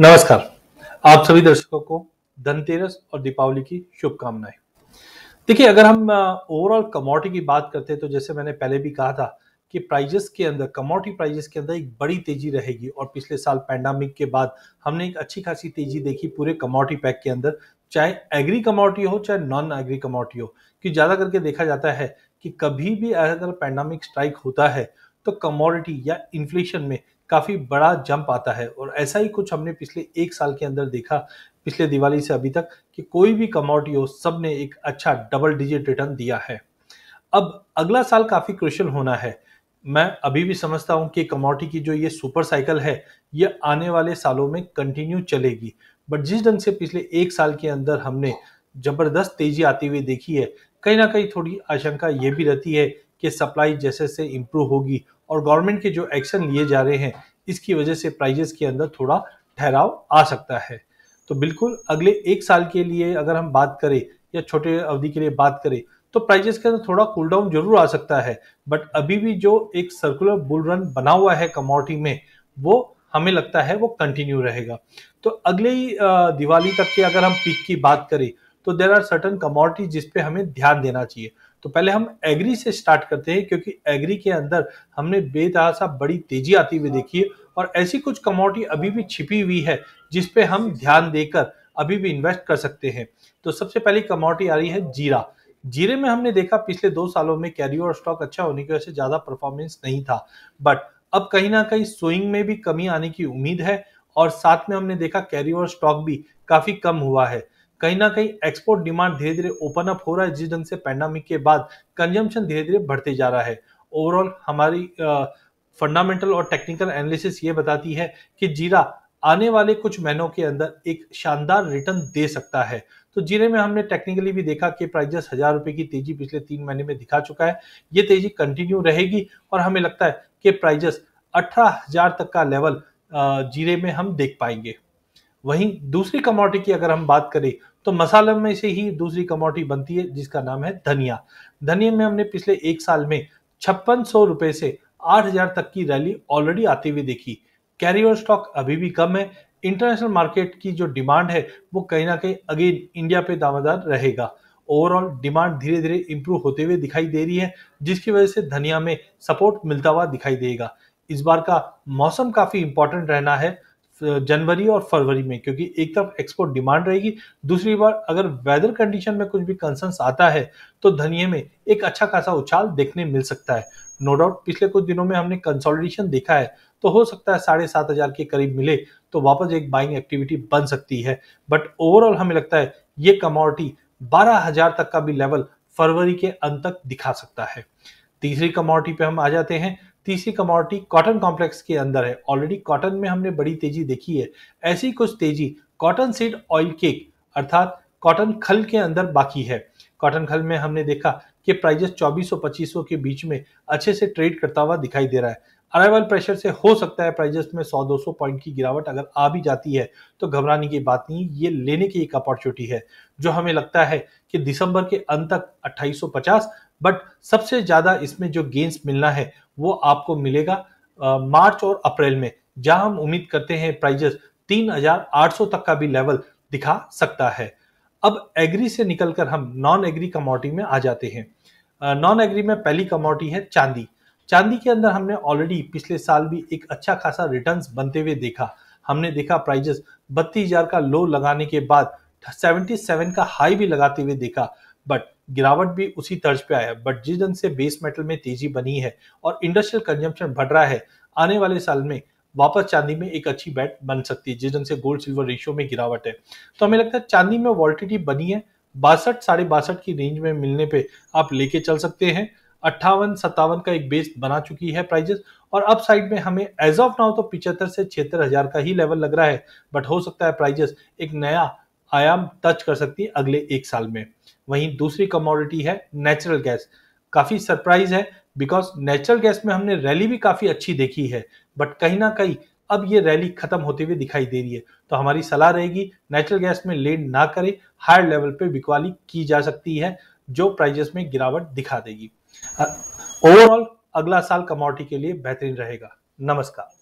नमस्कार आप सभी दर्शकों को धनतेरस और दीपावली की शुभकामनाएं देखिए अगर हम ओवरऑल कमोडिटी की बात करते हैं तो जैसे मैंने पहले भी कहा था कि प्राइजेस के अंदर कमोडिटी प्राइजेस के अंदर एक बड़ी तेजी रहेगी और पिछले साल पैंडामिक के बाद हमने एक अच्छी खासी तेजी देखी पूरे कमोडिटी पैक के अंदर चाहे एग्री कमोडिटी हो चाहे नॉन एग्री कमोडिटी हो कि ज़्यादा करके देखा जाता है कि कभी भी अगर पैंडामिक स्ट्राइक होता है तो कमोडिटी या इन्फ्लेशन में काफ़ी बड़ा जंप आता है और ऐसा ही कुछ हमने पिछले एक साल के अंदर देखा पिछले दिवाली से अभी तक कि कोई भी कमोडिटी हो सब ने एक अच्छा डबल डिजिट रिटर्न दिया है अब अगला साल काफ़ी क्रुशल होना है मैं अभी भी समझता हूं कि कमोडिटी की जो ये सुपर साइकिल है ये आने वाले सालों में कंटिन्यू चलेगी बट जिस ढंग से पिछले एक साल के अंदर हमने जबरदस्त तेजी आती हुई देखी है कहीं ना कहीं थोड़ी आशंका ये भी रहती है कि सप्लाई जैसे से इम्प्रूव होगी और गवर्नमेंट के जो एक्शन लिए जा रहे हैं इसकी वजह से प्राइजेस के अंदर थोड़ा ठहराव आ सकता है तो बिल्कुल अगले एक साल के लिए अगर हम बात करें या छोटे अवधि के लिए बात करें तो प्राइजेस के अंदर थोड़ा कूल डाउन जरूर आ सकता है बट अभी भी जो एक सर्कुलर बुल रन बना हुआ है कमोडिटी में वो हमें लगता है वो कंटिन्यू रहेगा तो अगले ही दिवाली तक के अगर हम पीक की बात करें तो देर आर सर्टन कमोडिटी जिसपे हमें ध्यान देना चाहिए तो पहले हम एग्री से स्टार्ट करते हैं क्योंकि एग्री के अंदर हमने बेतहासा बड़ी तेजी आती हुई देखी है और ऐसी कुछ कमोडिटी अभी भी छिपी हुई है जिसपे हम ध्यान देकर अभी भी इन्वेस्ट कर सकते हैं तो सबसे पहली कमोडिटी आ रही है जीरा जीरे में हमने देखा पिछले दो सालों में कैरी और स्टॉक अच्छा होने की वजह से ज्यादा परफॉर्मेंस नहीं था बट अब कहीं ना कहीं स्विंग में भी कमी आने की उम्मीद है और साथ में हमने देखा कैरी और स्टॉक भी काफी कम हुआ है कहीं ना कहीं एक्सपोर्ट डिमांड धीरे धीरे ओपन अप हो रहा है जिस ढंग से पैंडामिक के बाद कंजम्पशन धीरे धीरे बढ़ते जा रहा है ओवरऑल हमारी फंडामेंटल और टेक्निकल एनालिसिस ये बताती है कि जीरा आने वाले कुछ महीनों के अंदर एक शानदार रिटर्न दे सकता है तो जीरे में हमने टेक्निकली भी देखा कि प्राइजेस हजार रुपए की तेजी पिछले तीन महीने में दिखा चुका है ये तेजी कंटिन्यू रहेगी और हमें लगता है कि प्राइजेस अठारह हजार तक का लेवल जीरे में हम देख पाएंगे वहीं दूसरी कमोडिटी की अगर हम बात करें तो मसाले में से ही दूसरी कमोडिटी बनती है जिसका नाम है धनिया धनिया में हमने पिछले एक साल में छप्पन सौ रुपए से आठ हजार तक की रैली ऑलरेडी आती हुई देखी कैरी ओवर स्टॉक अभी भी कम है इंटरनेशनल मार्केट की जो डिमांड है वो कहीं ना कहीं अगेन इंडिया पे दामादार रहेगा ओवरऑल डिमांड धीरे धीरे इंप्रूव होते हुए दिखाई दे रही है जिसकी वजह से धनिया में सपोर्ट मिलता हुआ दिखाई देगा इस बार का मौसम काफी इंपॉर्टेंट रहना है जनवरी और फरवरी में क्योंकि एक तरफ एक्सपोर्ट डिमांड रहेगी दूसरी बार अगर वेदर कंडीशन में कुछ भी कंसर्न आता है तो धनिये में एक अच्छा खासा उछाल देखने मिल सकता है नो डाउट पिछले कुछ दिनों में हमने कंसोलिडेशन देखा है तो हो सकता है साढ़े सात हजार के करीब मिले तो वापस एक बाइंग एक्टिविटी बन सकती है बट ओवरऑल हमें लगता है ये कमोडिटी बारह हजार तक का भी लेवल फरवरी के अंत तक दिखा सकता है तीसरी कमोडिटी पे हम आ जाते हैं तीसरी कमोडिटी कॉटन कॉम्प्लेक्स के अंदर है ऑलरेडी कॉटन में हमने बड़ी तेजी देखी है ऐसी कुछ तेजी कॉटन सीड ऑयल केक अर्थात कॉटन खल के अंदर बाकी है कॉटन खल में हमने देखा कि प्राइजेस 2400-2500 के बीच में अच्छे से ट्रेड करता हुआ दिखाई दे रहा है अराइवल प्रेशर से हो सकता है प्राइजेस में 100-200 पॉइंट की गिरावट अगर आ भी जाती है तो घबराने की बात नहीं ये लेने की एक अपॉर्चुनिटी है जो हमें लगता है कि दिसंबर के अंत तक 2850 बट सबसे ज्यादा इसमें जो गेंस मिलना है वो आपको मिलेगा आ, मार्च और अप्रैल में जहां हम उम्मीद करते हैं प्राइजेस 3,800 तक का भी लेवल दिखा सकता है अब एग्री से निकलकर हम नॉन एग्री कमोडिटी में आ जाते हैं नॉन एग्री में पहली कमोडिटी है चांदी चांदी के अंदर हमने ऑलरेडी पिछले साल भी एक अच्छा खासा रिटर्न बनते हुए देखा हमने देखा प्राइजेस बत्तीस हजार का लो लगाने के बाद 77 का हाई भी लगाते हुए देखा बट गिरावट भी उसी तर्ज पे आया बट जिस ढंग से बेस मेटल में तेजी बनी है और इंडस्ट्रियल कंजम्पशन बढ़ रहा है आने वाले साल में वापस चांदी में एक अच्छी बैट बन सकती है जिस ढंग से गोल्ड सिल्वर रेशियो में गिरावट है तो हमें लगता है चांदी में वॉल्टिटी बनी है बासठ साढ़े बासठ की रेंज में मिलने पे आप लेके चल सकते हैं अट्ठावन सत्तावन का एक बेस बना चुकी है प्राइजेस और अब साइड में हमें एज ऑफ नाउ तो पिछहत्तर से छिहत्तर हजार का ही लेवल लग रहा है बट हो सकता है प्राइजेस एक नया आयाम टच कर सकती है अगले एक साल में वहीं दूसरी कमोडिटी है नेचुरल गैस काफ़ी सरप्राइज है बिकॉज नेचुरल गैस में हमने रैली भी काफ़ी अच्छी देखी है बट कहीं ना कहीं अब ये रैली खत्म होते हुए दिखाई दे रही है तो हमारी सलाह रहेगी नेचुरल गैस में लेन ना करें हायर लेवल पे बिकवाली की जा सकती है जो प्राइजेस में गिरावट दिखा देगी ओवरऑल अगला साल कमोडिटी के लिए बेहतरीन रहेगा नमस्कार